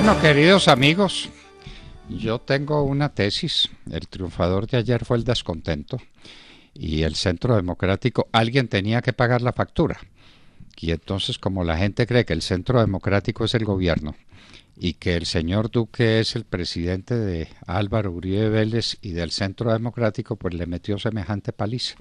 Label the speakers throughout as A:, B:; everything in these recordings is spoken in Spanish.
A: Bueno, queridos amigos, yo tengo una tesis. El triunfador de ayer fue el descontento y el centro democrático, alguien tenía que pagar la factura. Y entonces, como la gente cree que el centro democrático es el gobierno y que el señor Duque es el presidente de Álvaro Uribe Vélez y del centro democrático, pues le metió semejante paliza.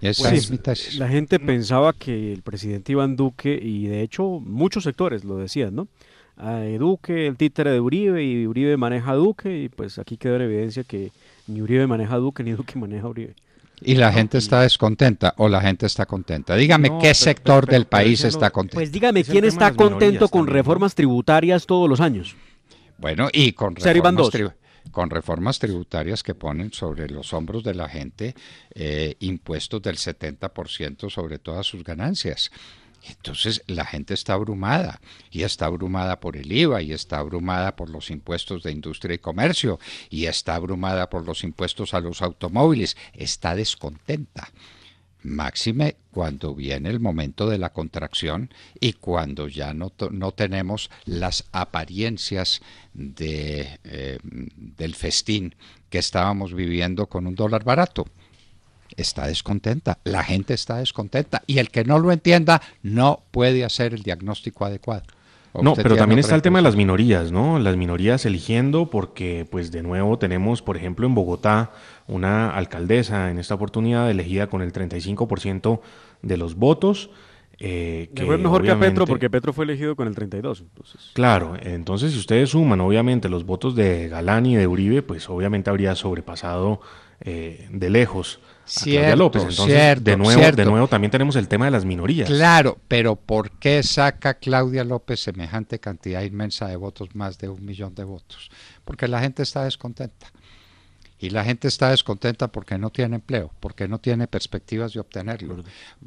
A: Esa pues es mi tesis. La gente pensaba que el presidente Iván Duque, y de hecho muchos
B: sectores lo decían, ¿no? a Duque, el títere de Uribe, y Uribe maneja a Duque, y pues aquí queda en evidencia que ni Uribe maneja a Duque, ni Duque maneja a Uribe.
A: Y la gente está descontenta o la gente está contenta. Dígame qué sector del país está contento. Pues
B: dígame pues quién está contento con
A: reformas tributarias todos los años. Bueno, y con reformas, con reformas tributarias que ponen sobre los hombros de la gente eh, impuestos del 70% sobre todas sus ganancias. Entonces la gente está abrumada y está abrumada por el IVA y está abrumada por los impuestos de industria y comercio y está abrumada por los impuestos a los automóviles, está descontenta. Máxime cuando viene el momento de la contracción y cuando ya no, tenemos las apariencias de, eh, del festín que estábamos viviendo con un dólar barato está descontenta, la gente está descontenta y el que no lo entienda no puede hacer el diagnóstico adecuado. No, pero también está el tema de
C: las minorías, ¿no? Las minorías eligiendo porque, pues, de nuevo tenemos, por ejemplo, en Bogotá, una alcaldesa en esta oportunidad elegida con el 35% de los votos. Eh, que fue mejor que a Petro porque
B: Petro fue elegido con el 32.
C: Claro, entonces si ustedes suman obviamente los votos de Galán y de Uribe, pues obviamente habría sobrepasado eh, de lejos Claudia López. Entonces, de, de nuevo, también tenemos el tema de las minorías.
A: Claro, pero ¿por qué saca Claudia López semejante cantidad inmensa de votos, más de un millón de votos? Porque la gente está descontenta y la gente está descontenta porque no tiene empleo, porque no tiene perspectivas de obtenerlo,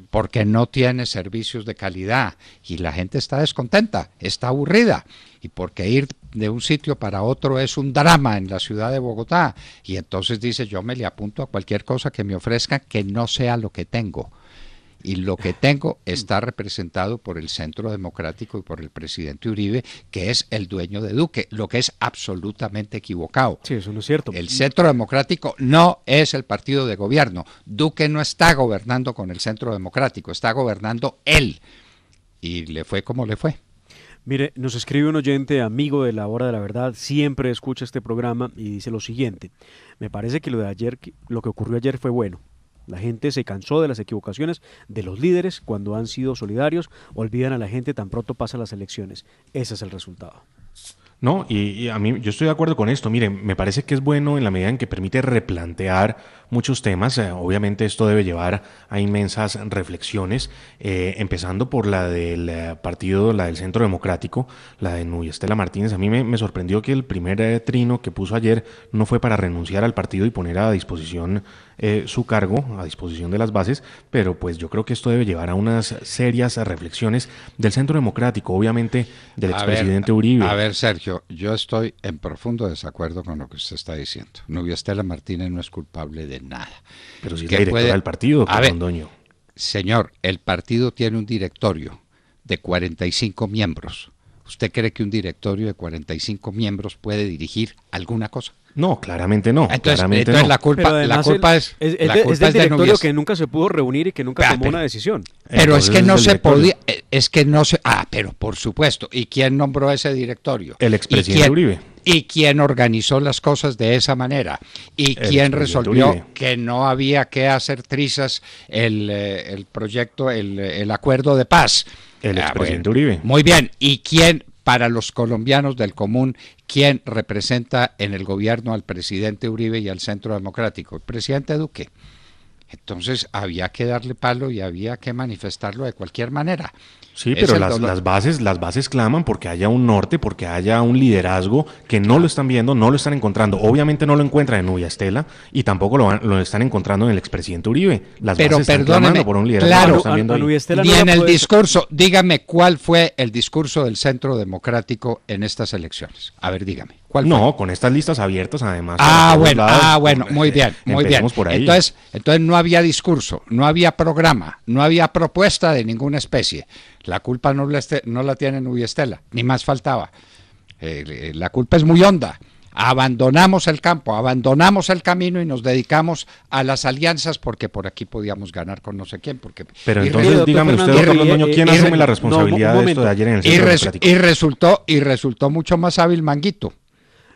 A: porque no tiene servicios de calidad y la gente está descontenta, está aburrida y porque ir de un sitio para otro es un drama en la ciudad de Bogotá y entonces dice yo me le apunto a cualquier cosa que me ofrezca que no sea lo que tengo y lo que tengo está representado por el Centro Democrático y por el presidente Uribe, que es el dueño de Duque, lo que es absolutamente equivocado. Sí, eso no es cierto. El Centro Democrático no es el partido de gobierno. Duque no está gobernando con el Centro Democrático, está gobernando él. Y le fue como le fue.
B: Mire, nos escribe un oyente, amigo de la hora de la verdad, siempre escucha este programa y dice lo siguiente. Me parece que lo de ayer, lo que ocurrió ayer fue bueno. La gente se cansó de las equivocaciones de los líderes cuando han sido solidarios, olvidan a la gente tan pronto pasan las elecciones. Ese es el resultado.
C: No, y, a mí yo estoy de acuerdo con esto. Miren, me parece que es bueno en la medida en que permite replantear muchos temas. Eh, obviamente esto debe llevar a inmensas reflexiones, eh, empezando por la del eh, partido, la del Centro Democrático, la de Nubia Estela Martínez. A mí me, sorprendió que el primer trino que puso ayer no fue para renunciar al partido y poner a disposición su cargo, a disposición de las bases, pero pues yo creo que esto debe llevar a unas serias reflexiones del Centro Democrático, obviamente
A: del expresidente Uribe. A ver, Sergio, yo estoy en profundo desacuerdo con lo que usted está diciendo. Nubia Estela Martínez no es culpable de nada. Pero si es directora del partido, a Señor, el partido tiene un directorio de 45 miembros. ¿Usted cree que un directorio de 45 miembros puede dirigir alguna cosa? No, claramente no. la culpa, es, la culpa es, del directorio que
B: nunca se pudo reunir y que nunca tomó una decisión. Pero es que no se podía,
A: eh, es que no se, ah, pero por supuesto. ¿Y quién nombró ese directorio? El expresidente Uribe y quién organizó las cosas de esa manera y quién resolvió que no había que hacer trizas el, eh, proyecto, el, acuerdo de paz. El ah, expresidente Uribe. Muy bien, y quién para los colombianos del común, ¿quién representa en el gobierno al presidente Uribe y al centro democrático? El presidente Duque. Entonces había que darle palo y había que manifestarlo de cualquier manera. Sí, pero las,
C: bases, las bases claman porque haya un norte, porque haya un liderazgo que no lo están viendo, no lo están encontrando. Obviamente no lo encuentran en Nubia Estela y tampoco lo, están encontrando en el expresidente Uribe. Las pero bases están clamando por un liderazgo. Claro, están viendo y
A: en el discurso, dígame cuál fue el discurso del Centro Democrático en estas elecciones. A ver, dígame no, con estas listas abiertas además. Ah, bueno, ah, bueno, muy bien, muy bien. Entonces, entonces no había discurso, no había programa, no había propuesta de ninguna especie. La culpa no la, este, no la tiene Estela, ni más faltaba. Eh, eh, la culpa es muy honda. Abandonamos el campo, abandonamos el camino y nos dedicamos a las alianzas porque por aquí podíamos ganar con no sé quién. Porque... Pero entonces, dígame usted, ¿quién asume la responsabilidad de esto de ayer en el centro y resultó, y resultó mucho más hábil Manguito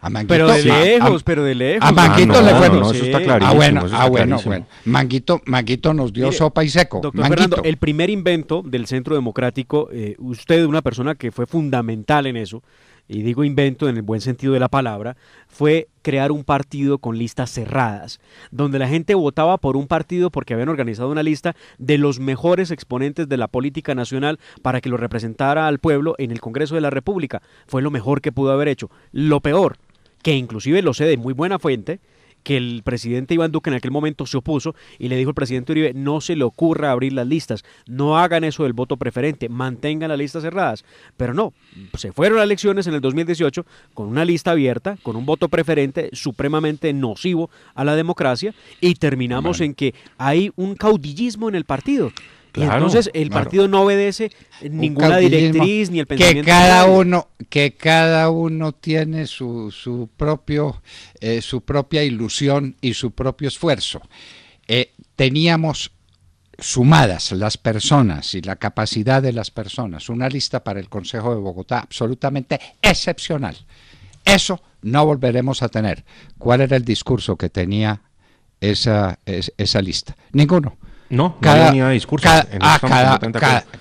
A: Manguito, pero de lejos, pero de lejos. A Manguito ah, le fue. eso está clarísimo, ah, bueno, ah, bueno, Manguito, nos dio sopa y seco. Doctor Fernando,
B: el primer invento del Centro Democrático, eh, usted, una persona que fue fundamental en eso, y digo invento en el buen sentido de la palabra, fue crear un partido con listas cerradas, donde la gente votaba por un partido porque habían organizado una lista de los mejores exponentes de la política nacional para que lo representara al pueblo en el Congreso de la República. Fue lo mejor que pudo haber hecho. Lo peor que inclusive lo sé de muy buena fuente, que el presidente Iván Duque en aquel momento se opuso y le dijo al presidente Uribe, no se le ocurra abrir las listas, no hagan eso del voto preferente, mantengan las listas cerradas. Pero no, se fueron a elecciones en el 2018 con una lista abierta, con un voto preferente supremamente nocivo a la democracia y terminamos en que hay un caudillismo en el partido entonces el partido no obedece ninguna directriz ni el pensamiento. Que cada uno,
A: que cada uno tiene su, su propio, eh, su propia ilusión y su propio esfuerzo. Eh, teníamos sumadas las personas y la capacidad de las personas, una lista para el Consejo de Bogotá absolutamente excepcional. Eso no volveremos a tener. ¿Cuál era el discurso que tenía esa, esa lista? Ninguno. No, cada, discurso. Ah,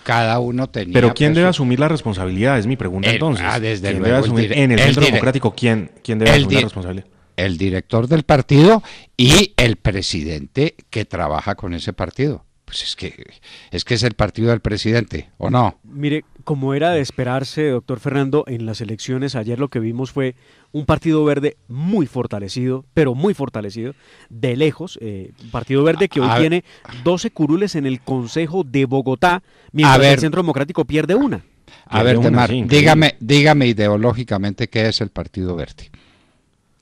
A: cada, uno tenía. Pero ¿quién pues debe asumir la responsabilidad? Es mi pregunta entonces. desde ¿Quién debe asumir, el en el, centro democrático, ¿quién, debe asumir la responsabilidad? El director del partido y el presidente que trabaja con ese partido. Pues es que es que es el partido del presidente, ¿o no?
B: Mire, como era de esperarse, doctor Fernando, en las elecciones ayer lo que vimos fue un partido verde muy fortalecido, pero muy fortalecido, de lejos. Eh, un partido verde que hoy tiene 12 curules en el Consejo de Bogotá, mientras el Centro Democrático pierde una. A ver, dígame,
A: dígame ideológicamente qué es el Partido Verde.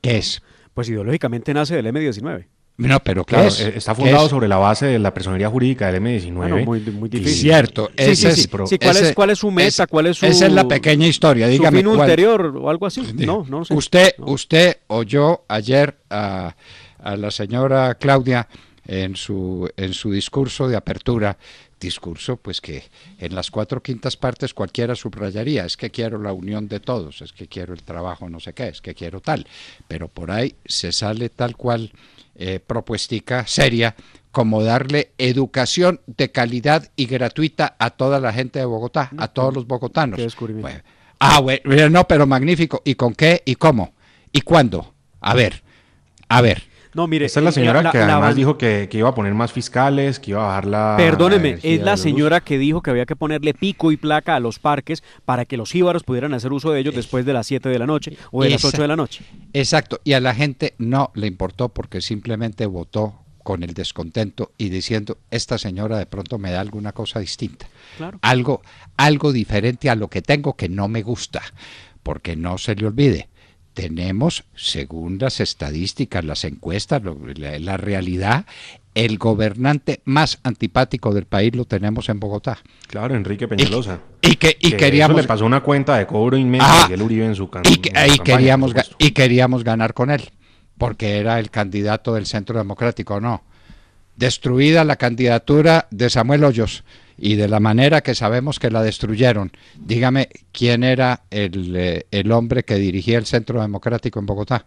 A: ¿Qué es?
B: Pues ideológicamente nace del M19. No, pero claro, eh, está fundado sobre
A: la base de la personería jurídica del M19. Ah, muy, difícil. Cierto. Es, sí ¿cuál, es, ¿Cuál es su meta? ¿Cuál es su, esa es la pequeña historia. Dígame. ¿Su fin
B: o algo así? No, Usted,
A: usted oyó ayer a, la señora Claudia en su, en su discurso de apertura discurso, pues que en las cuatro quintas partes cualquiera subrayaría, es que quiero la unión de todos, es que quiero el trabajo, no sé qué, es que quiero tal, pero por ahí se sale tal cual eh, propuestica seria como darle educación de calidad y gratuita a toda la gente de Bogotá, a todos los bogotanos. ah, bueno, no, pero magnífico. ¿Y con qué? ¿Y cómo? ¿Y cuándo? A ver, a
C: ver. No, mire. Esta es la eh, señora que además dijo que, iba a poner más
A: fiscales, que iba a bajar
C: la. Perdóneme, es la señora
B: que dijo que había que ponerle pico y placa a los parques para que los íbaros pudieran hacer uso de ellos después de las 7 de la noche o de las 8 de la noche.
A: Exacto, y a la gente no le importó porque simplemente votó con el descontento y diciendo, esta señora de pronto me da alguna cosa distinta, claro. algo, algo diferente a lo que tengo que no me gusta, porque no se le olvide, tenemos, según las estadísticas, las encuestas, la, realidad, el gobernante más antipático del país lo tenemos en Bogotá. Claro, Enrique Peñalosa. Y, que, queríamos... Eso le pasó una cuenta de cobro inmenso ah, a Uribe en su, y, queríamos, y queríamos ganar con él, porque era el candidato del Centro Democrático, ¿no? Destruida la candidatura de Samuel Hoyos y de la manera que sabemos que la destruyeron. Dígame quién era el, eh, el hombre que dirigía el Centro Democrático en Bogotá.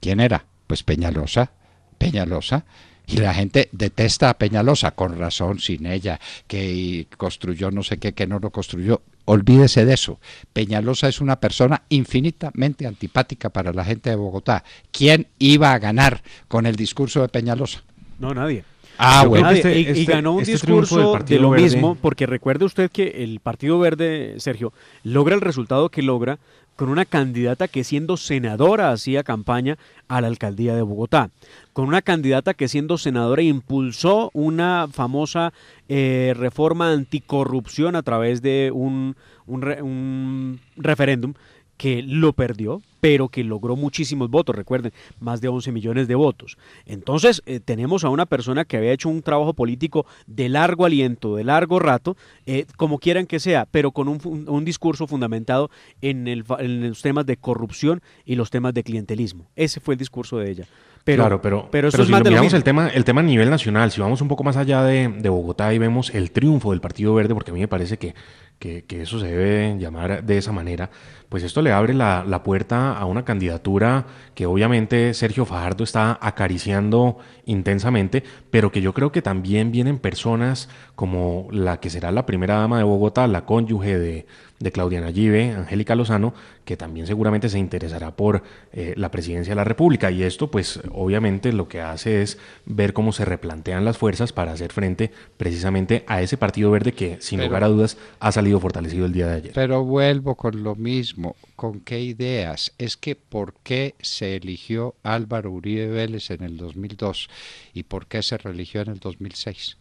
A: ¿Quién era? Pues Peñalosa. Peñalosa. Y la gente detesta a Peñalosa, con razón, sin ella, que construyó no sé qué, que no lo construyó. Olvídese de eso. Peñalosa es una persona infinitamente antipática para la gente de Bogotá. ¿Quién iba a ganar con el discurso de Peñalosa?
B: No, nadie. Ah, este y, este ganó un este discurso de lo mismo, porque recuerde usted que el Partido Verde, Sergio, logra el resultado que logra con una candidata que siendo senadora hacía campaña a la alcaldía de Bogotá, con una candidata que siendo senadora impulsó una famosa eh, reforma anticorrupción a través de un, un referéndum que lo perdió, pero que logró muchísimos votos, recuerden, más de 11 millones de votos. Entonces, eh, tenemos a una persona que había hecho un trabajo político de largo aliento, de largo rato, eh, como quieran que sea, pero con un, discurso fundamentado en, los temas de corrupción y los temas de clientelismo. Ese fue el discurso de ella. Pero, claro, pero, pero, pero si miramos el tema,
C: el tema a nivel nacional, si vamos un poco más allá de, Bogotá y vemos el triunfo del Partido Verde, porque a mí me parece que, que eso se debe llamar de esa manera, pues esto le abre la, puerta a una candidatura que obviamente Sergio Fajardo está acariciando intensamente, pero que yo creo que también vienen personas como la que será la primera dama de Bogotá, la cónyuge de, de Claudia Nayive, Angélica Lozano, que también seguramente se interesará por eh, la presidencia de la República. Y esto, pues, obviamente lo que hace es ver cómo se replantean las fuerzas para hacer frente precisamente a ese Partido Verde que, sin lugar a dudas, ha salido fortalecido el día de ayer.
A: Pero vuelvo con lo mismo ¿con qué ideas? Es que ¿por qué se eligió Álvaro Uribe Vélez en el 2002 y por qué se religió en el 2006?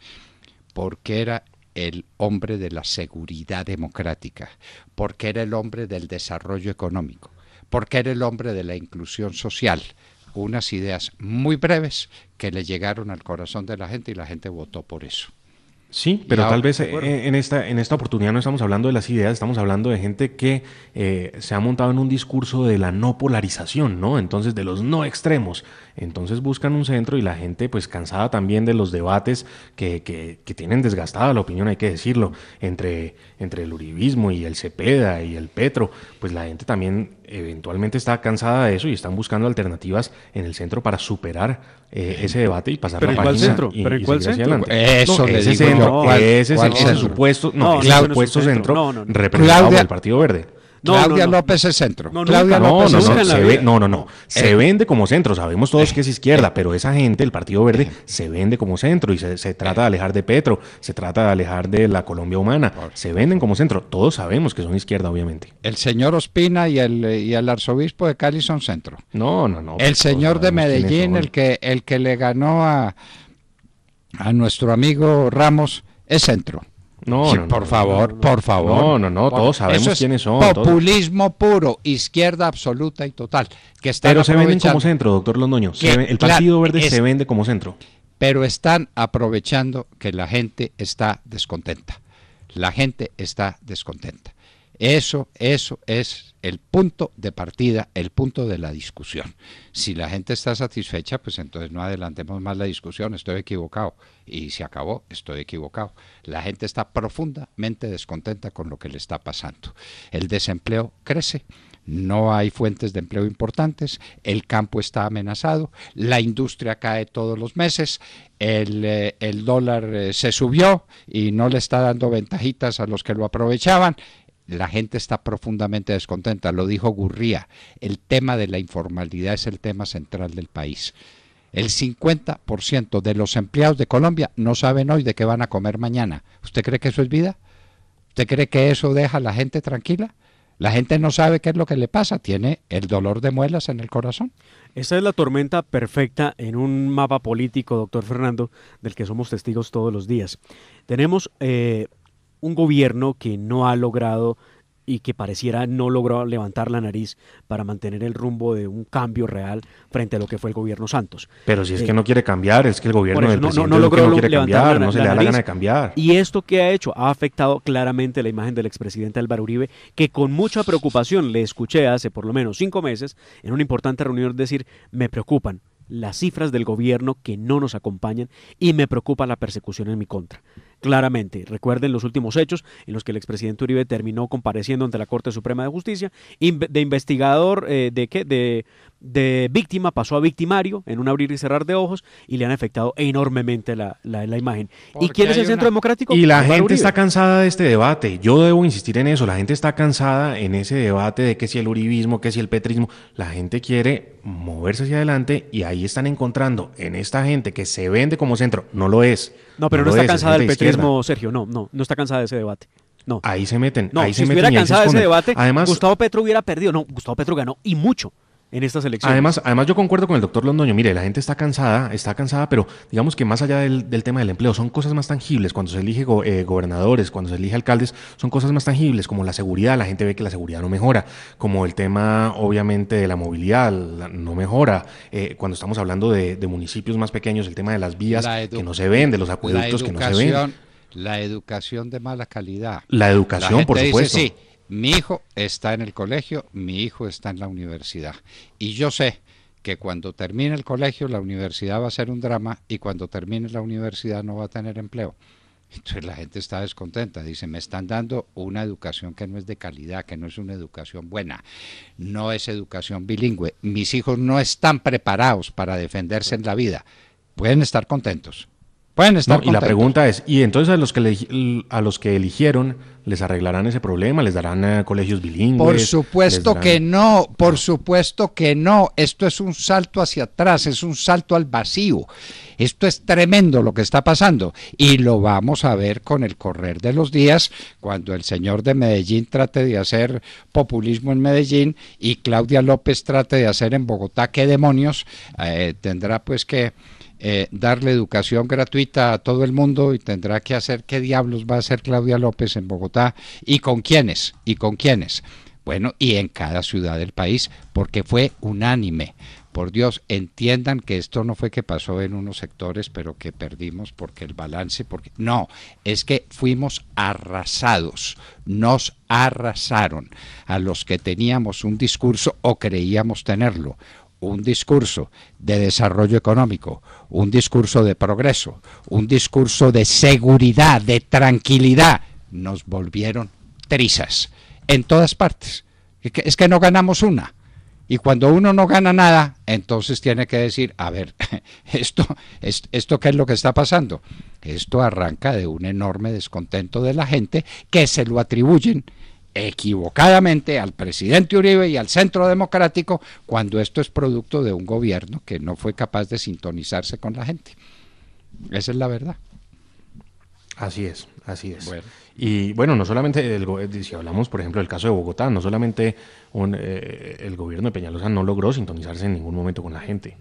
A: Porque era el hombre de la seguridad democrática, porque era el hombre del desarrollo económico, porque era el hombre de la inclusión social. Unas ideas muy breves que le llegaron al corazón de la gente y la gente votó por eso.
C: Sí, pero tal vez eh, en esta, en esta oportunidad no estamos hablando de las ideas, estamos hablando de gente que eh, se ha montado en un discurso de la no polarización, ¿no? Entonces, de los no extremos. Entonces buscan un centro y la gente, pues cansada también de los debates que, que, tienen desgastada la opinión, hay que decirlo, entre, entre el uribismo y el Cepeda y el Petro, pues la gente también eventualmente está cansada de eso y están buscando alternativas en el centro para superar eh, ese debate y pasar la página. Centro? Y, ¿Pero y cuál centro? Adelante. Eso no, ese centro, ese es el centro? supuesto, centro, representado por el Partido Verde. Claudia López es centro. No, no, no, se no, no, no. Eh. Se vende como centro. Sabemos todos eh. que es izquierda, eh. pero esa gente, el Partido Verde, se vende como centro y se, trata de alejar de Petro, se trata de alejar de la Colombia humana. Se venden como centro. Todos sabemos que son izquierda, obviamente.
A: El señor Ospina y el, y el arzobispo de Cali son centro. No, no, no. El señor de Medellín, el que, el que le ganó a, a nuestro amigo Ramos, es centro. No, por favor, por favor. No, no, no, todos sabemos quiénes son. Populismo puro, izquierda absoluta y total. Pero se venden como centro, doctor Londoño. el Partido Verde se vende como centro. Pero están aprovechando que la gente está descontenta. La gente está descontenta. Eso, eso es el punto de partida, el punto de la discusión. Si la gente está satisfecha, pues entonces no adelantemos más la discusión, estoy equivocado. Y si acabó, estoy equivocado. La gente está profundamente descontenta con lo que le está pasando. El desempleo crece, no hay fuentes de empleo importantes, el campo está amenazado, la industria cae todos los meses, el, eh, el dólar eh, se subió y no le está dando ventajitas a los que lo aprovechaban la gente está profundamente descontenta, lo dijo Gurría, el tema de la informalidad es el tema central del país. El 50% de los empleados de Colombia no saben hoy de qué van a comer mañana. ¿Usted cree que eso es vida? ¿Usted cree que eso deja a la gente tranquila? La gente no sabe qué es lo que le pasa, tiene el dolor de muelas en el corazón. Esa es la
B: tormenta perfecta en un mapa político, doctor Fernando, del que somos testigos todos los días. Tenemos eh, un gobierno que no ha logrado y que pareciera no logró levantar la nariz para mantener el rumbo de un cambio real frente a lo que fue el gobierno Santos. Pero si es
C: que eh, no quiere cambiar, es que el gobierno del no, no, quiere cambiar, no se le da la gana de cambiar.
B: Y esto que ha hecho ha afectado claramente la imagen del expresidente Álvaro Uribe, que con mucha preocupación le escuché hace por lo menos cinco meses en una importante reunión decir, me preocupan las cifras del gobierno que no nos acompañan y me preocupa la persecución en mi contra claramente. Recuerden los últimos hechos en los que el expresidente Uribe terminó compareciendo ante la Corte Suprema de Justicia, de investigador eh, de qué, de, víctima pasó a victimario en un abrir y cerrar de ojos y le han afectado enormemente la, la, imagen. ¿Y quién es el Centro Democrático? Y la gente está
C: cansada de este debate. Yo debo insistir en eso. La gente está cansada en ese debate de que si el uribismo, que si el petrismo. La gente quiere moverse hacia adelante y ahí están encontrando en esta gente que se vende como centro, no lo es no, pero no, está cansada del petrismo, Sergio. No, no,
B: no está cansada de ese debate.
C: No. Ahí se meten. No, ahí si estuviera cansada de ese debate, Gustavo
B: Petro hubiera perdido. No, Gustavo Petro ganó y mucho en estas elecciones. Además,
C: además yo concuerdo con el doctor Londoño, mire, la gente está cansada, está cansada, pero digamos que más allá del, tema del empleo, son cosas más tangibles, cuando se elige eh, gobernadores, cuando se elige alcaldes, son cosas más tangibles, como la seguridad, la gente ve que la seguridad no mejora, como el tema obviamente de la movilidad, no mejora, eh, cuando estamos hablando de, de, municipios más pequeños, el tema de las vías que no se ven, de los acueductos que no se ven.
A: La educación de mala calidad. La educación, por supuesto. sí mi hijo está en el colegio, mi hijo está en la universidad. Y yo sé que cuando termine el colegio la universidad va a ser un drama y cuando termine la universidad no va a tener empleo. Entonces la gente está descontenta, dice, me están dando una educación que no es de calidad, que no es una educación buena, no es educación bilingüe, mis hijos no están preparados para defenderse en la vida, pueden estar contentos,
C: y la pregunta es, ¿y entonces a los que a los que eligieron les arreglarán ese problema? ¿Les darán eh, colegios bilingües? Por supuesto que
A: no, por ah. supuesto que no. Esto es un salto hacia atrás, es un salto al vacío. Esto es tremendo lo que está pasando y lo vamos a ver con el correr de los días cuando el señor de Medellín trate de hacer populismo en Medellín y Claudia López trate de hacer en Bogotá qué demonios eh, tendrá pues que eh, darle educación gratuita a todo el mundo y tendrá que hacer qué diablos va a hacer Claudia López en Bogotá y con quiénes, y con quiénes. Bueno, y en cada ciudad del país, porque fue unánime. Por Dios, entiendan que esto no fue que pasó en unos sectores, pero que perdimos porque el balance, porque no, es que fuimos arrasados, nos arrasaron a los que teníamos un discurso o creíamos tenerlo un discurso de desarrollo económico, un discurso de progreso, un discurso de seguridad, de tranquilidad, nos volvieron trizas en todas partes. Es que no ganamos una. Y cuando uno no gana nada, entonces tiene que decir, a ver, esto, esto, esto qué es lo que está pasando. Esto arranca de un enorme descontento de la gente que se lo atribuyen equivocadamente al presidente Uribe y al centro democrático cuando esto es producto de un gobierno que no fue capaz de sintonizarse con la gente. Esa es la verdad.
C: Así es, así es. Y bueno, no solamente, eh, si hablamos por ejemplo del caso de Bogotá, no solamente eh, el gobierno de Peñalosa no logró sintonizarse en ningún momento con la gente,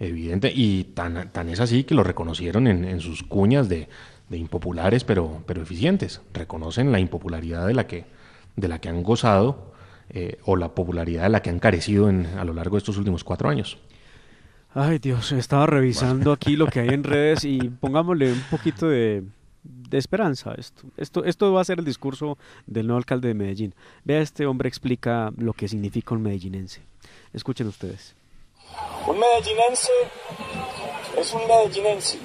C: evidente, y tan, es así que lo reconocieron en, sus cuñas de, de, impopulares pero, pero eficientes, reconocen la impopularidad de la que, de la que han gozado eh, o la popularidad de la que han carecido en, a lo largo de estos últimos cuatro años.
B: Ay Dios, estaba revisando aquí lo que hay en redes y pongámosle un poquito de, esperanza esto. esto. Esto va a ser el discurso del nuevo alcalde de Medellín. Vea, este hombre explica lo que significa un medellinense. Escuchen ustedes. Un medellinense es un medellinense.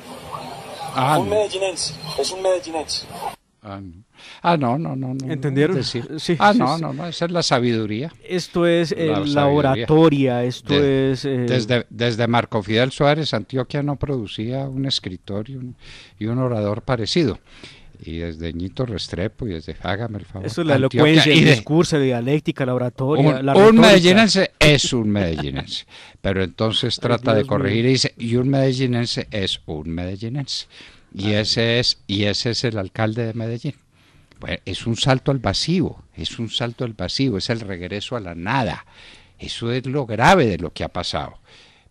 B: un medellinense es un medellinense.
A: Ah, ah, no. no, no, ¿Entendieron? ah, no, no, esa es la sabiduría. Esto es eh, la, oratoria, esto es... Eh, desde, desde Marco Fidel Suárez, Antioquia no producía un escritor y un orador parecido y desde Ñito Restrepo y desde Hágame el favor. Eso es la
B: discurso, dialéctica, laboratorio Un, medellinense
A: es un medellinense, pero entonces trata de corregir y dice, y un medellinense es un medellinense. Y ese es, y ese es el alcalde de Medellín. es un salto al vacío, es un salto al vacío, es el regreso a la nada. Eso es lo grave de lo que ha pasado.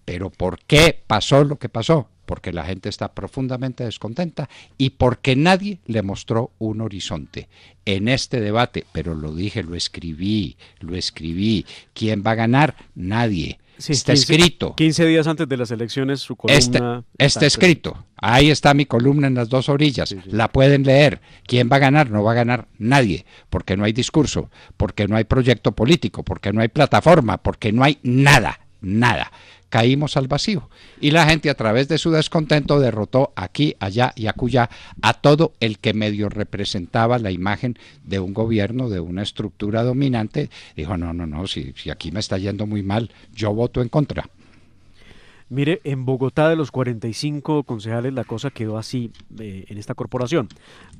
A: Pero ¿por qué pasó lo que pasó? Porque la gente está profundamente descontenta y porque nadie le mostró un horizonte en este debate. Pero lo dije, lo escribí, lo escribí. ¿Quién va a ganar? Nadie. está escrito. 15 días antes
B: de las elecciones su columna. Está, escrito.
A: Ahí está mi columna en las dos orillas. La pueden leer. ¿Quién va a ganar? No va a ganar nadie, porque no hay discurso, porque no hay proyecto político, porque no hay plataforma, porque no hay nada, nada caímos al vacío. Y la gente a través de su descontento derrotó aquí, allá y acullá a todo el que medio representaba la imagen de un gobierno, de una estructura dominante. Dijo, no, no, no, si, si aquí me está yendo muy mal, yo voto en contra.
B: Mire, en Bogotá de los 45 concejales la cosa quedó así eh, en esta corporación.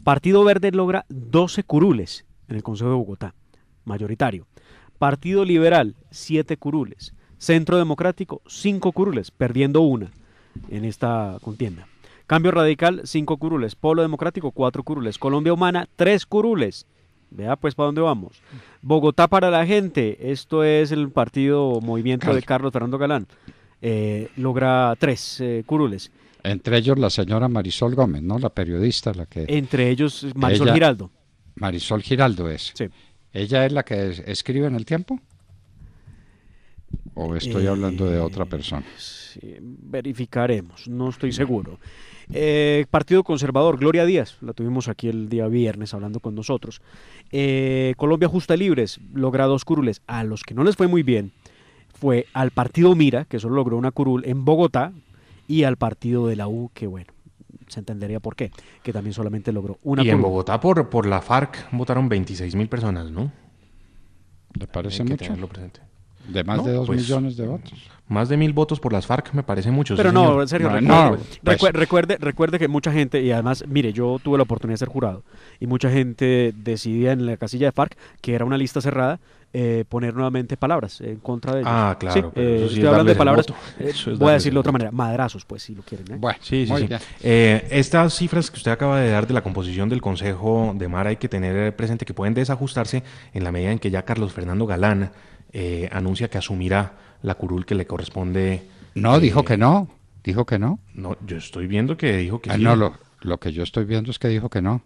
B: Partido Verde logra 12 curules en el Consejo de Bogotá, mayoritario. Partido Liberal, 7 curules. Centro Democrático, cinco curules, perdiendo una en esta contienda. Cambio Radical, cinco curules. Polo Democrático, cuatro curules. Colombia Humana, tres curules. Vea pues para dónde vamos. Bogotá para la gente, esto es el partido movimiento de Carlos Fernando Galán, eh,
A: logra tres eh, curules. Entre ellos la señora Marisol Gómez, ¿no? La periodista, la que... Entre ellos Marisol Giraldo. Marisol Giraldo es. Sí. ¿Ella es la que escribe en el tiempo? ¿O estoy hablando de otra eh, persona?
B: verificaremos, no estoy seguro. Eh, partido Conservador, Gloria Díaz, la tuvimos aquí el día viernes hablando con nosotros. Eh, Colombia Justa Libres logra dos curules. A los que no les fue muy bien fue al Partido Mira, que solo logró una curul en Bogotá, y al Partido de la U, que bueno, se entendería por qué, que también solamente
C: logró una curul. Y en Bogotá por, por la FARC votaron 26.000 personas, ¿no? ¿Le parece que mucho? Tenerlo presente. De más de dos pues, millones de votos. Más de mil votos por las FARC me parece mucho. Pero no, en serio, pues.
B: recuerde, recuerde, que mucha gente, y además, mire, yo tuve la oportunidad de ser jurado, y mucha gente decidía en la casilla de FARC, que era una lista cerrada, eh, poner nuevamente palabras en contra de ellos. Ah, claro. Sí, eh, estoy hablando de palabras. Eh, voy a decirlo de otra manera. Madrazos, pues, si lo quieren. Bueno, sí, sí, sí.
C: estas cifras que usted acaba de dar de la composición del Consejo de Mar hay que tener presente que pueden desajustarse en la medida en que ya Carlos Fernando Galán eh, anuncia que asumirá la curul que le corresponde. No, eh, dijo que
A: no. Dijo que no.
C: No, yo estoy viendo que dijo que ah, No,
A: lo, que yo estoy viendo es que dijo que no.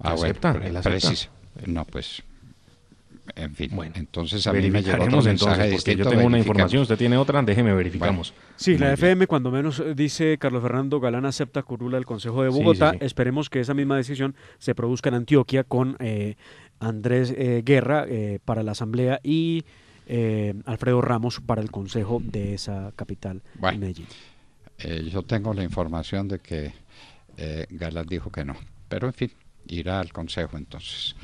A: Ah, acepta, precisa No, pues. En fin, bueno, entonces a mí me llegó otro mensaje Yo tengo una información, usted
C: tiene otra, déjeme verificamos.
B: sí, la FM cuando menos eh, dice Carlos Fernando Galán acepta curula del Consejo de Bogotá. Esperemos que esa misma decisión se produzca en Antioquia con eh, Andrés eh, Guerra eh, para la Asamblea y eh, Alfredo Ramos para el Consejo de esa capital,
A: Medellín. yo tengo la información de que Galán dijo que no, pero en fin, irá al Consejo entonces.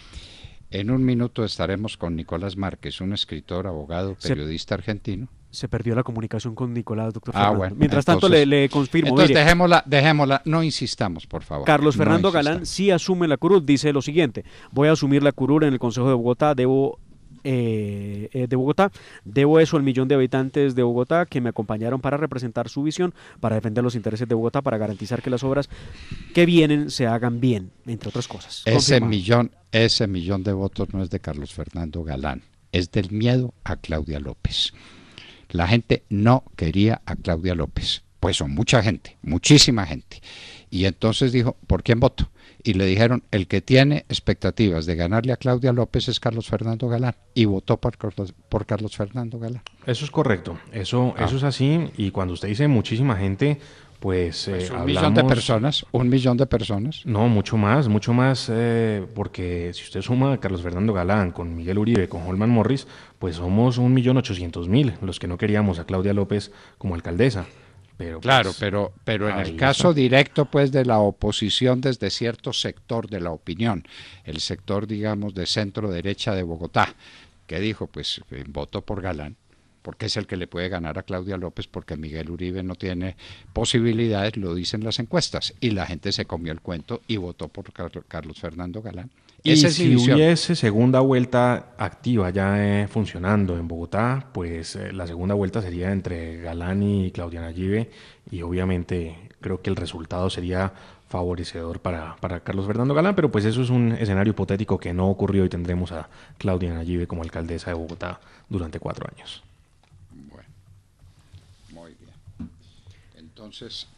A: En un minuto estaremos con Nicolás Márquez, un escritor, abogado, periodista argentino se perdió la comunicación con Nicolás, doctor ah, Mientras tanto, le, le, confirmo. Entonces, dejémosla, dejémosla, no insistamos, por favor. Carlos Fernando Galán
B: sí asume la curul, dice lo siguiente, voy a asumir la curul en el Consejo de Bogotá, debo eh, eh, de Bogotá. Debo eso al millón de habitantes de Bogotá que me acompañaron para representar su visión, para defender los intereses de Bogotá, para garantizar que las obras que vienen se hagan bien, entre otras cosas. Ese millón,
A: ese millón de votos no es de Carlos Fernando Galán, es del miedo a Claudia López. La gente no quería a Claudia López. Pues son mucha gente, muchísima gente. Y entonces dijo, ¿por quién voto? Y le dijeron, el que tiene expectativas de ganarle a Claudia López es Carlos Fernando Galán. Y votó por Carlos, por Carlos Fernando Galán.
C: Eso es correcto, eso, ah. eso es así. Y cuando usted dice muchísima gente, pues, pues eh, un millón de personas, un millón de personas. No, mucho más, mucho más, eh, porque si usted suma a Carlos Fernando Galán con Miguel Uribe, con Holman Morris, pues somos un millón ochocientos mil los que no queríamos a Claudia López como
A: alcaldesa. Pero, pues, claro, pero, pero en el caso directo, pues, de la oposición desde cierto sector de la opinión, el sector, digamos, de centro derecha de Bogotá, que dijo, pues, eh, voto por Galán porque es el que le puede ganar a Claudia López, porque Miguel Uribe no tiene posibilidades, lo dicen las encuestas. Y la gente se comió el cuento y votó por Carlos Fernando Galán. Y si hubiese
C: segunda vuelta activa ya eh, funcionando en Bogotá, pues eh, la segunda vuelta sería entre Galán y Claudia Nayive y obviamente creo que el resultado sería favorecedor para, Carlos Fernando Galán, pero pues eso es un escenario hipotético que no ocurrió y tendremos a Claudia Nayive como alcaldesa de Bogotá durante cuatro años.
A: Eh,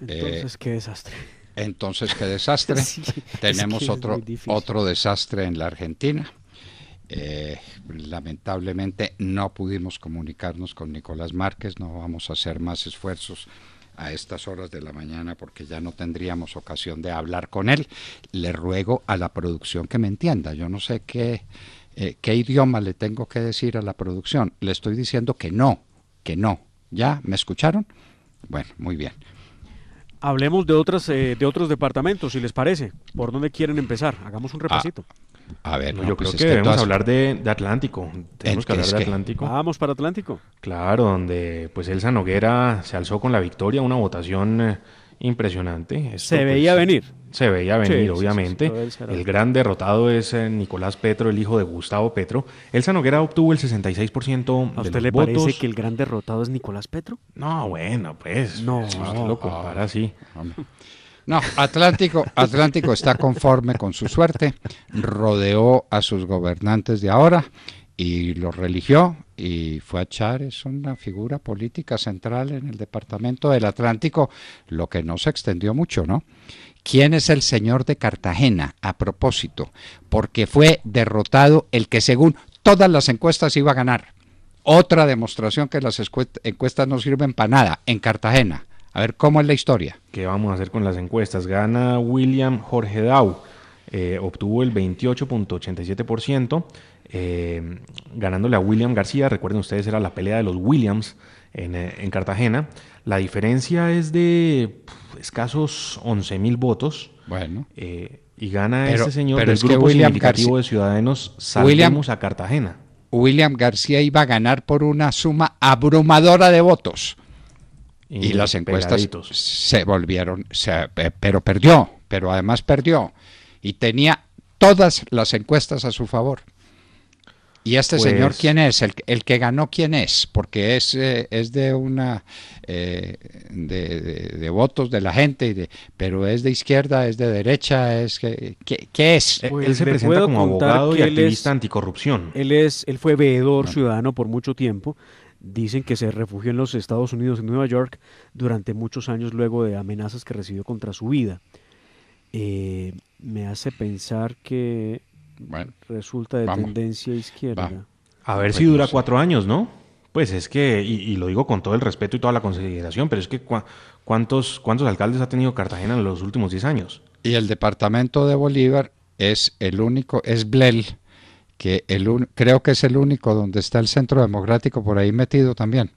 A: entonces. qué desastre. Entonces, qué desastre. Tenemos otro, otro desastre en la Argentina. Eh, lamentablemente no pudimos comunicarnos con Nicolás Márquez, no vamos a hacer más esfuerzos a estas horas de la mañana porque ya no tendríamos ocasión de hablar con él. Le ruego a la producción que me entienda, yo no sé qué, eh, qué idioma le tengo que decir a la producción, le estoy diciendo que no, que no. ¿Ya? ¿Me escucharon? Bueno, muy bien.
B: Hablemos de otras eh, de otros departamentos, si les parece. ¿Por dónde quieren empezar? Hagamos un ah, repasito. a ver, yo
A: pues creo que, debemos hablar de,
C: Atlántico. Tenemos que hablar de Atlántico.
B: Vamos para Atlántico.
C: Claro, donde pues Elsa Noguera se alzó con la victoria, una votación eh, impresionante. se pues, veía venir se veía venir, obviamente. el gran derrotado es eh, Nicolás Petro, el hijo de Gustavo Petro. Elsa Noguera obtuvo el 66% ¿A usted le parece que el gran derrotado
B: es Nicolás Petro?
C: No,
A: bueno, pues. No, no ahora sí. No, Atlántico, Atlántico está conforme con su suerte, rodeó a sus gobernantes de ahora y los religió y fue a Char, una figura política central en el departamento del Atlántico, lo que no se extendió mucho, ¿no? ¿Quién es el señor de Cartagena? A propósito, porque fue derrotado el que según todas las encuestas iba a ganar. Otra demostración que las encuestas no sirven para nada en Cartagena. A ver, ¿cómo es la historia? ¿Qué vamos a hacer con las encuestas? Gana William
C: Jorge Dau. Eh, obtuvo el 28.87%, eh, ganándole a William García, recuerden ustedes, era la pelea de los Williams en eh, Cartagena. La diferencia es de escasos 11.000 votos. Bueno. Eh, y gana ese señor del grupo que William García, de Ciudadanos William, a Cartagena.
A: William García iba a ganar por una suma abrumadora de votos. Y, las encuestas se volvieron, eh, pero perdió, pero además perdió. Y tenía todas las encuestas a su favor. ¿Y este pues señor quién es? ¿El, que ganó quién es? Porque es, eh, es de una eh, de, votos de la gente, y de, pero es de izquierda, es de derecha, es que, ¿qué, es? Eh, pues él se presenta como abogado y activista anticorrupción.
B: Él es, él fue veedor ciudadano por mucho tiempo. Dicen que se refugió en los Estados Unidos, en Nueva York, durante muchos años luego de amenazas que recibió contra su vida. me hace pensar que resulta de tendencia izquierda. A ver si dura cuatro
C: años, ¿no? Pues es que, y, lo digo con todo el respeto y toda la consideración, pero es que cuántos, ¿cuántos alcaldes ha tenido Cartagena en los últimos diez años? Y el
A: departamento de Bolívar es el único, es Blel, que el creo que es el único donde está el Centro Democrático por ahí metido también.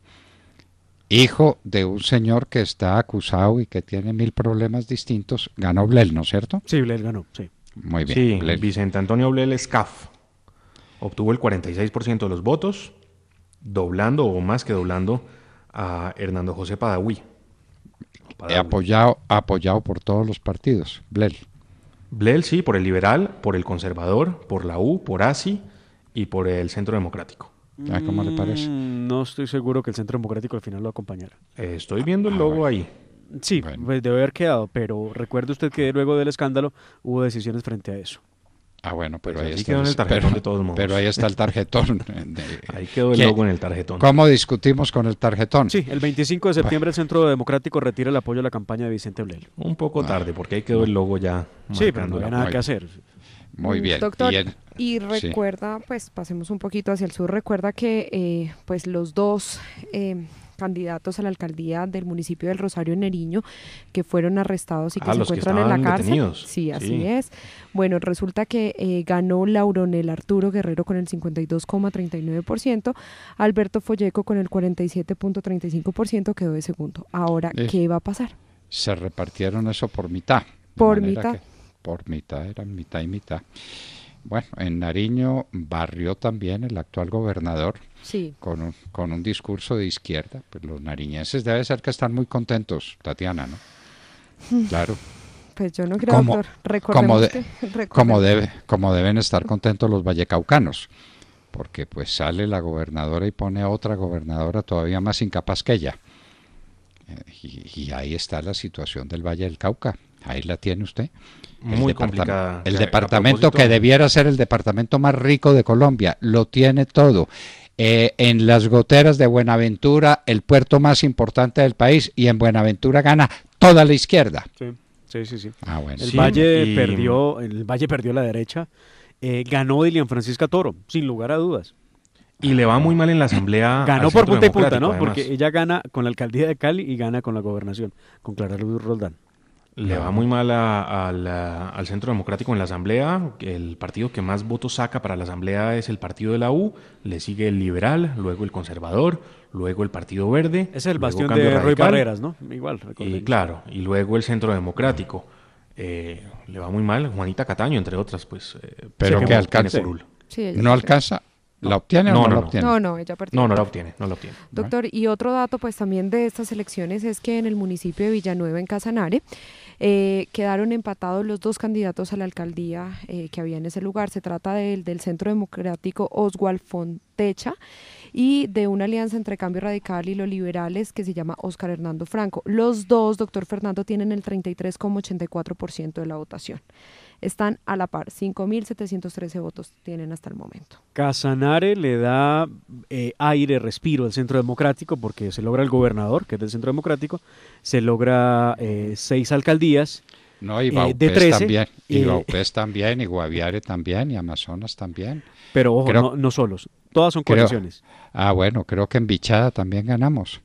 A: Hijo de un señor que está acusado y que tiene mil problemas distintos, ganó Blel, ¿no es cierto?
C: Sí, Blel ganó, sí. Muy bien. Sí, Vicente Antonio Blel Scaf obtuvo el 46% de los votos, doblando o más que doblando a Hernando José Padawi. Apoyado, apoyado por todos los partidos, Blel. Blel, sí, por el liberal, por el conservador, por la U, por ASI y por el centro democrático. ¿Cómo le parece?
B: Mm, no estoy seguro que el Centro Democrático al final lo acompañará. estoy viendo el logo ahí. Sí, pues debe haber quedado, pero recuerde usted que luego del escándalo hubo decisiones frente a eso.
A: Ah, bueno, pero pues ahí está. el tarjetón de todos modos. Pero ahí está el tarjetón. ahí quedó
B: el logo en el tarjetón. ¿Cómo
A: discutimos con el tarjetón? Sí,
B: el 25 de septiembre el Centro Democrático retira el apoyo a la campaña de Vicente Blel. Un poco tarde, porque ahí quedó el logo ya. Sí, pero no había nada que hacer.
A: Muy bien. Doctor, y, recuerda,
D: pues pasemos un poquito hacia el sur, recuerda que eh, pues los dos eh, candidatos a la alcaldía del municipio del Rosario Neriño que fueron arrestados y que ah, se encuentran en la cárcel. Sí, así es. Bueno, resulta que eh, ganó Lauronel Arturo Guerrero con el 52,39%, Alberto Folleco con el 47,35% quedó de segundo. Ahora, eh. ¿qué
A: va a pasar? Se repartieron eso por mitad. Por mitad. por mitad, eran mitad y mitad. Bueno, en Nariño barrió también el actual gobernador con, un, con un discurso de izquierda. Pues los nariñenses debe ser que están muy contentos, Tatiana, ¿no? Claro.
D: Pues yo no como, debe,
A: como deben estar contentos los vallecaucanos, porque pues sale la gobernadora y pone a otra gobernadora todavía más incapaz que ella. Eh, y, ahí está la situación del Valle del Cauca. Ahí la tiene usted. Muy el El departamento que debiera ser el departamento más rico de Colombia, lo tiene todo. Eh, en las goteras de Buenaventura, el puerto más importante del país, y en Buenaventura gana toda la izquierda.
C: Sí, sí, sí. Ah, el, Valle
A: perdió,
B: el Valle perdió la derecha, eh, ganó Dilian Francisca Toro, sin lugar a dudas.
C: Y le va muy mal en la asamblea. Ganó por punta y punta, ¿no? Porque
B: ella gana con la alcaldía de
C: Cali y gana con la gobernación, con Clara Luz Roldán. Le va muy mal al Centro Democrático en la Asamblea. El partido que más votos saca para la Asamblea es el partido de la U. Le sigue el Liberal, luego el Conservador, luego el Partido Verde. Es el bastión de Roy Barreras, ¿no? Igual, Y claro, y luego el Centro Democrático. Eh, le va muy mal Juanita Cataño, entre otras, pues. Eh, pero que alcance. no alcanza
A: ¿La obtiene no, o no, la obtiene? No, no, ella No, no la obtiene,
D: no la obtiene. Doctor, y otro dato pues también de estas elecciones es que en el municipio de Villanueva, en Casanare, eh, quedaron empatados los dos candidatos a la alcaldía eh, que había en ese lugar. Se trata del, del Centro Democrático Oswald Fontecha y de una alianza entre Cambio Radical y los liberales que se llama Oscar Hernando Franco. Los dos, doctor Fernando, tienen el 33,84% de la votación están a la par. 5.713 votos tienen hasta el momento.
B: Casanare le da eh, aire, respiro al Centro Democrático porque se logra el gobernador, que es del Centro Democrático, se logra eh, seis alcaldías. y eh, también, y
A: Baupés también, y Guaviare también, y Amazonas también. Pero ojo, no, solos, todas son coaliciones. ah, bueno, creo que en Bichada también ganamos.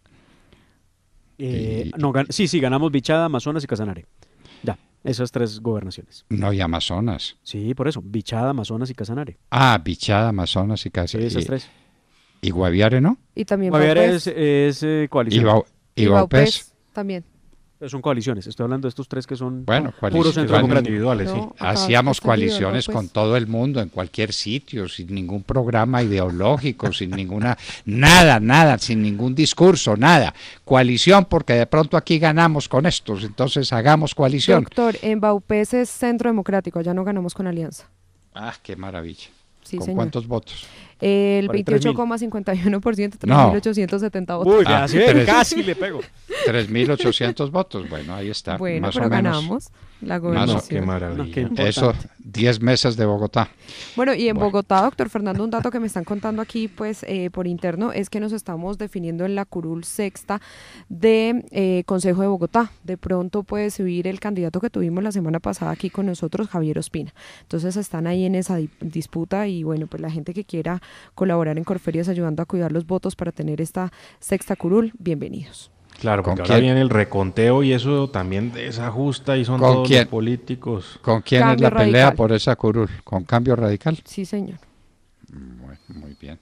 B: sí, sí, ganamos Bichada, Amazonas y Casanare. Ya esas tres gobernaciones.
A: No, y Amazonas.
B: Sí, por eso, Bichada, Amazonas y Casanare.
A: Ah, Bichada, Amazonas y Casanare. tres. ¿Y Guaviare no? Y
D: también
B: Guaviare es, es eh, Y,
D: también. Son
B: coaliciones, estoy hablando de estos tres que son bueno, puros centros individuales.
A: Hacíamos coaliciones con pues- todo el mundo, en cualquier sitio, sin ningún programa ideológico, sin ninguna, nada, nada, sin ningún discurso, nada. Coalición, porque de pronto aquí ganamos con estos, entonces hagamos coalición.
D: Doctor, en Baupés es centro democrático, ya no ganamos con alianza.
A: Ah, qué maravilla. ¿Con cuántos votos? El
D: 28,51%, 3.870
B: votos. Uy, ah, casi le pego.
A: 3.800 votos, bueno, ahí está. Bueno, más ganamos la gobernación. qué maravilla. Eso, 10 meses de Bogotá.
D: Bueno, y en Bogotá, doctor Fernando, un dato que me están contando aquí, pues, eh, por interno, es que nos estamos definiendo en la curul sexta de eh, Consejo de Bogotá. De pronto puede subir el candidato que tuvimos la semana pasada aquí con nosotros, Javier Ospina. Entonces están ahí en esa disputa y bueno, pues la gente que quiera colaborar en Corferias ayudando a cuidar los votos para tener esta sexta curul, bienvenidos.
C: Claro, porque ahora quién? viene el reconteo y eso también desajusta y son todos los políticos. ¿Con quién es la pelea por
A: esa curul? ¿Con cambio radical? Sí, señor. muy bien,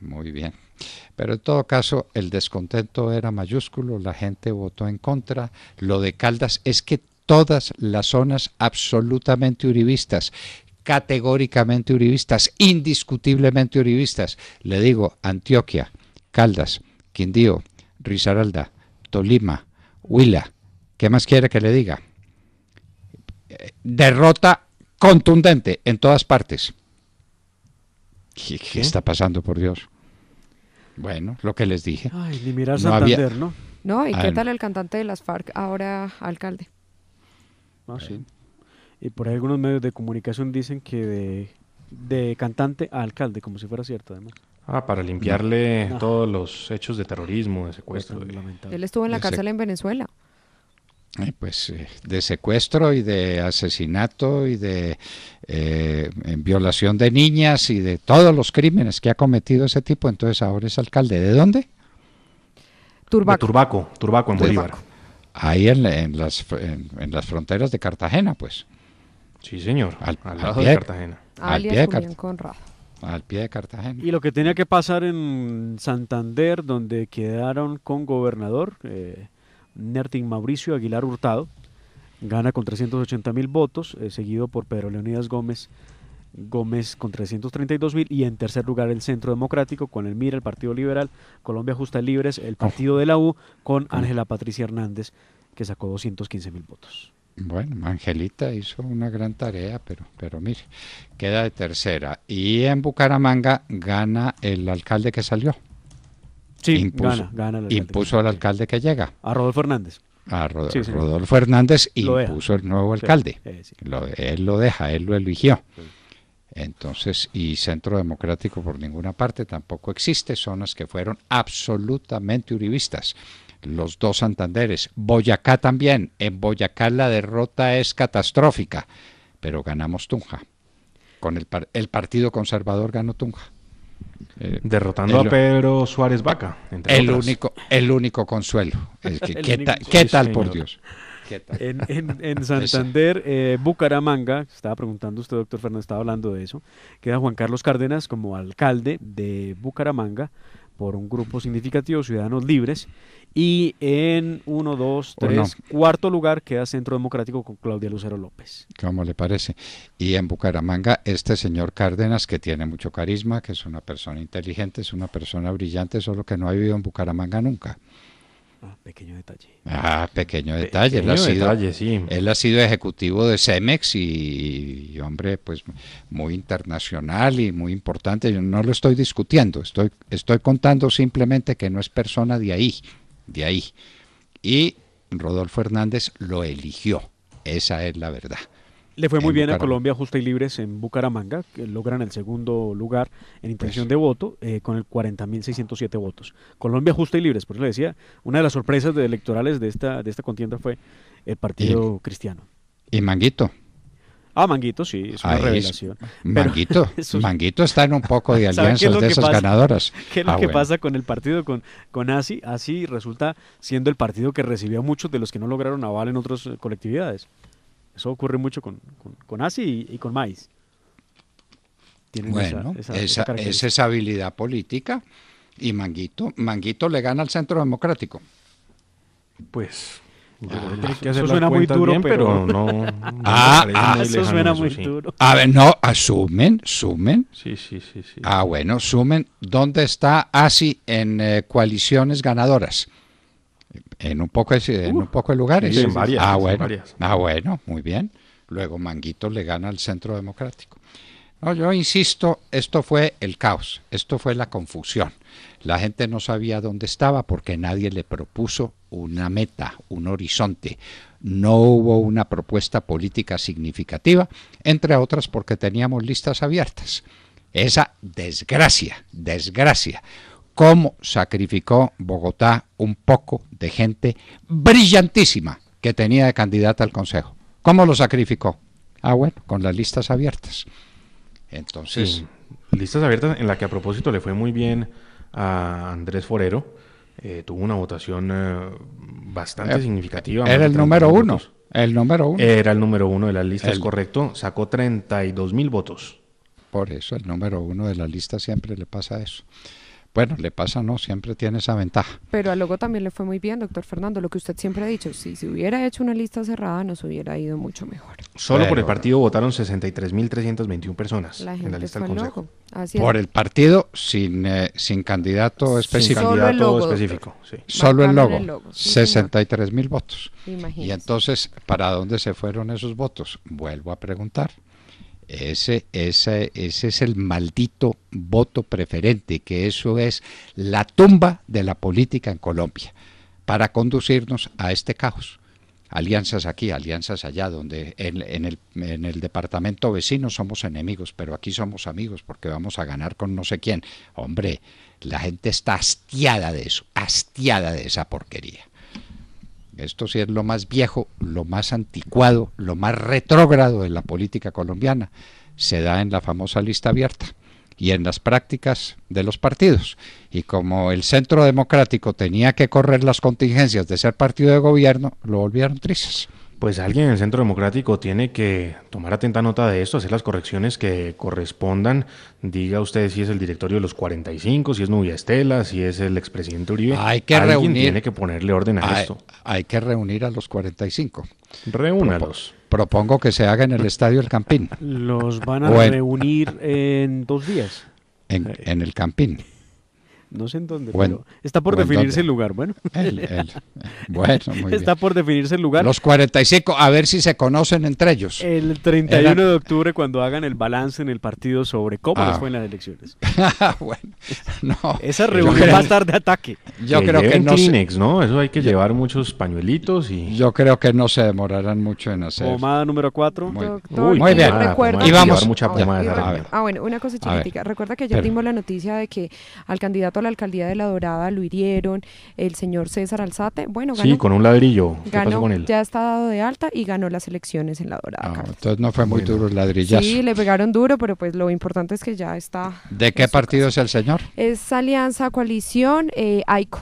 A: muy bien. Pero en todo caso, el descontento era mayúsculo, la gente votó en contra. Lo de Caldas es que todas las zonas absolutamente uribistas categóricamente uribistas, indiscutiblemente uribistas. Le digo, Antioquia, Caldas, Quindío, Risaralda, Tolima, Huila, ¿qué más quiere que le diga? Eh, derrota contundente en todas partes. ¿Qué, está pasando, por Dios? Bueno, lo que les dije. Ay, ni mirar no No, ¿y qué ah, tal
D: el cantante de las FARC, ahora alcalde? Ah, sí.
B: Y por ahí algunos medios de comunicación dicen que de, cantante a alcalde, como si fuera
C: cierto además. Ah, para limpiarle todos los hechos de terrorismo, de secuestro. Él estuvo en la
D: cárcel en Venezuela.
A: Eh, pues eh, de secuestro y de asesinato y de eh, violación de niñas y de todos los crímenes que ha cometido ese tipo, entonces ahora es alcalde. ¿De dónde? Turbaco. Turbaco, Turbaco en Bolívar. Ahí en, las, en las fronteras de Cartagena, pues. Sí, señor. Al, pie de Cartagena. Al pie de Cartagena. Al pie de Cartagena.
B: Y lo que tenía que pasar en Santander, donde quedaron con gobernador eh, Nertin Mauricio Aguilar Hurtado, gana con 380 mil votos, eh, seguido por Pedro Leonidas Gómez Gómez con 332 mil y en tercer lugar el Centro Democrático con el MIRA, el Partido Liberal, Colombia Justa y Libres, el Partido de la U con
A: Ángela Patricia Hernández que sacó 215 mil votos. Bueno, Angelita hizo una gran tarea, pero, pero mire, queda de tercera. Y en Bucaramanga gana el alcalde que salió. Sí, impuso, gana, Impuso al alcalde que llega. A Rodolfo Hernández. A Rodolfo Hernández impuso el nuevo alcalde. Eh, él lo deja, él lo eligió. Entonces, y Centro Democrático por ninguna parte tampoco existe, zonas que fueron absolutamente uribistas los dos Santanderes. Boyacá también. En Boyacá la derrota es catastrófica, pero ganamos Tunja. Con el, el Partido Conservador ganó Tunja. Eh, Derrotando a
C: Pedro Suárez Vaca. el, único,
A: el único consuelo.
C: que,
B: ¿qué, tal, por Dios? En, en, Santander, eh, Bucaramanga, estaba preguntando usted, doctor Fernández, estaba hablando de eso, queda Juan Carlos Cárdenas como alcalde de Bucaramanga, por un grupo significativo, Ciudadanos Libres, y en uno, dos, tres, cuarto lugar queda Centro Democrático con Claudia Lucero López.
A: ¿Cómo le parece. Y en Bucaramanga, este señor Cárdenas, que tiene mucho carisma, que es una persona inteligente, es una persona brillante, solo que no ha vivido en Bucaramanga nunca pequeño detalle. Ah, pequeño detalle. él, ha sido, ejecutivo de Cemex y, hombre, pues muy internacional y muy importante. Yo no lo estoy discutiendo, estoy, estoy contando simplemente que no es persona de ahí, de ahí. Y Rodolfo Hernández lo eligió. Esa es la verdad. Le fue muy bien a
B: Colombia Justa y Libres en Bucaramanga, que logran el segundo lugar en intención de voto eh, con el 40.607 votos. Colombia Justa y Libres, por eso le decía, una de las sorpresas electorales de esta, de esta contienda fue el Partido Cristiano.
A: ¿Y Manguito?
B: Ah, Manguito, sí, es una revelación. Manguito,
A: Manguito está en un poco de alianzas de esas ganadoras. ¿Qué es lo que ah, pasa
B: con el partido con, con ASI? ASI resulta siendo el partido que recibió muchos de los que no lograron aval en otras colectividades. Eso ocurre mucho con, con, ASI y, con MAIS.
A: bueno, esa, esa, es esa habilidad política y Manguito, Manguito le gana al Centro Democrático. Pues eso suena muy duro, pero, no. ah, eso suena muy duro. A ver, no, asumen, sumen. Sí, sí, sí, Ah, bueno, sumen. ¿Dónde está ASI en eh, coaliciones ganadoras? En un poco de, en un poco de lugares. en varias, ah, bueno, ah, bueno, muy bien. Luego Manguito le gana al Centro Democrático. No, yo insisto, esto fue el caos, esto fue la confusión. La gente no sabía dónde estaba porque nadie le propuso una meta, un horizonte. No hubo una propuesta política significativa, entre otras porque teníamos listas abiertas. Esa desgracia, desgracia cómo sacrificó Bogotá un poco de gente brillantísima que tenía de candidata al Consejo. ¿Cómo lo sacrificó? Ah, bueno, con las listas abiertas.
C: Entonces... Listas abiertas en la que a propósito le fue muy bien a Andrés Forero. Eh, tuvo una votación eh, bastante eh, significativa. Era el número uno. El número uno. Era el número uno de la lista, es
A: correcto. Sacó 32 mil votos. Por eso, el número uno de la lista siempre le pasa eso. Bueno, le pasa, ¿no? Siempre tiene esa ventaja.
D: Pero al Logo también le fue muy bien, doctor Fernando, lo que usted siempre ha dicho, si se hubiera hecho una lista cerrada nos hubiera ido mucho mejor. Solo por el partido
C: votaron 63.321 personas en la lista del Consejo. por el partido
A: sin, eh, sin candidato específico. Solo el logo, 63.000 votos. Y entonces, ¿para dónde se fueron esos votos? Vuelvo a preguntar. Ese, ese, ese, es el maldito voto preferente, que eso es la tumba de la política en Colombia, para conducirnos a este caos. Alianzas aquí, alianzas allá, donde en, el, en el departamento vecino somos enemigos, pero aquí somos amigos porque vamos a ganar con no sé quién. Hombre, la gente está hastiada de eso, hastiada de esa porquería. Esto sí es lo más viejo, lo más anticuado, lo más retrógrado de la política colombiana. Se da en la famosa lista abierta y en las prácticas de los partidos. Y como el centro democrático tenía que correr las contingencias de ser partido de gobierno, lo volvieron tristes. Pues alguien en el Centro Democrático tiene que
C: tomar atenta nota de esto, hacer las correcciones que correspondan. Diga usted si es el directorio de los 45, si es Nubia Estela, si es el expresidente Uribe. Hay que reunir, tiene que ponerle orden a esto.
A: Hay que reunir a los 45. Reúnalos. propongo que se haga en el Estadio El Campín. Los van a reunir en dos días. En, en el Campín.
B: No sé en dónde, bueno, pero está por definirse el lugar. Bueno, el,
A: bueno muy está
B: por definirse el lugar.
A: Los 45, a ver si se conocen entre ellos.
B: El 31 de octubre, cuando hagan el balance en el partido sobre cómo les ah. fue en las elecciones. Ah, bueno, no. Esa reunión va a estar de ataque. Yo creo que no. Kleenex,
A: ¿no? Eso hay que llevar muchos pañuelitos y. Yo creo que no se demorarán mucho en hacer. Pomada
B: número 4. Muy, muy bien.
A: Recuerda, y vamos. Mucha pomada, ah, bueno, una cosa Recuerda que yo dimos
D: la noticia de que al candidato la alcaldía de La Dorada lo hirieron, el señor César Alzate, bueno, ganó. Sí, con
A: un ladrillo. Ya
D: está dado de alta y ganó las elecciones en La Dorada. Ah,
A: entonces no fue muy duro el ladrillazo. Sí, le
D: pegaron duro, pero pues lo importante es que ya está.
A: ¿De qué partido es el señor?
D: Es Alianza Coalición eh, AICO.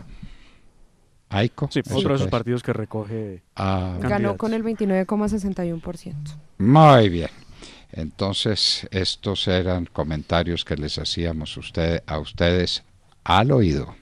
A: AICO. Sí, otro de esos pues.
B: partidos que recoge.
A: Ah. ganó
D: con el 29,61%.
A: Muy bien. Entonces, estos eran comentarios que les hacíamos usted, a ustedes al oído.